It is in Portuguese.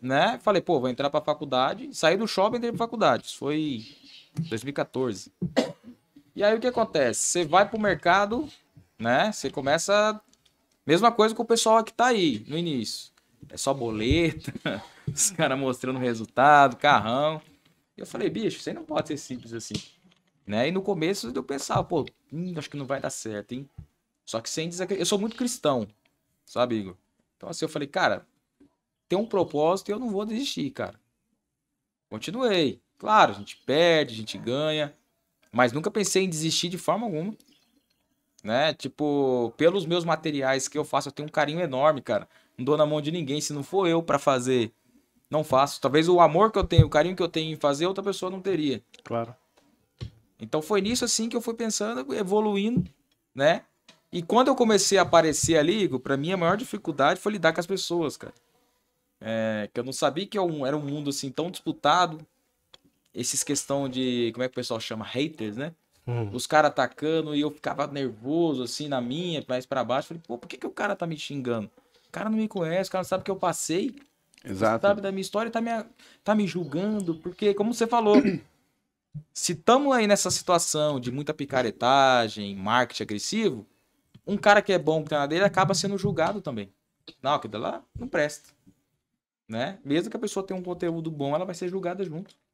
né? Falei, pô, vou entrar pra faculdade. Saí do shopping e entrei pra faculdade. Isso foi 2014. E aí o que acontece? Você vai pro mercado, né? Você começa. Mesma coisa com o pessoal que tá aí no início. É só boleta, os caras mostrando resultado, carrão. E eu falei, bicho, você não pode ser simples assim. Né? E no começo eu pensava, pô, hum, acho que não vai dar certo, hein? Só que sem desacreditar. Eu sou muito cristão, sabe, Igor? Então assim, eu falei, cara, tem um propósito e eu não vou desistir, cara. Continuei. Claro, a gente perde, a gente ganha, mas nunca pensei em desistir de forma alguma. Né? Tipo, pelos meus materiais que eu faço, eu tenho um carinho enorme, cara. Não dou na mão de ninguém, se não for eu para fazer, não faço. Talvez o amor que eu tenho, o carinho que eu tenho em fazer, outra pessoa não teria. Claro. Então foi nisso assim que eu fui pensando, evoluindo, né? E quando eu comecei a aparecer ali, para mim a maior dificuldade foi lidar com as pessoas, cara. É, que eu não sabia que é era um mundo assim tão disputado. Esses questão de. Como é que o pessoal chama? Haters, né? Hum. Os caras atacando e eu ficava nervoso, assim, na minha, mais para baixo. Falei, pô, por que, que o cara tá me xingando? O cara não me conhece, o cara não sabe o que eu passei. Exato. Sabe da minha história e tá me, tá me julgando. Porque, como você falou, se estamos aí nessa situação de muita picaretagem, marketing agressivo, um cara que é bom que tá na dele acaba sendo julgado também. Não, aquilo lá não presta né? Mesmo que a pessoa tenha um conteúdo bom, ela vai ser julgada junto.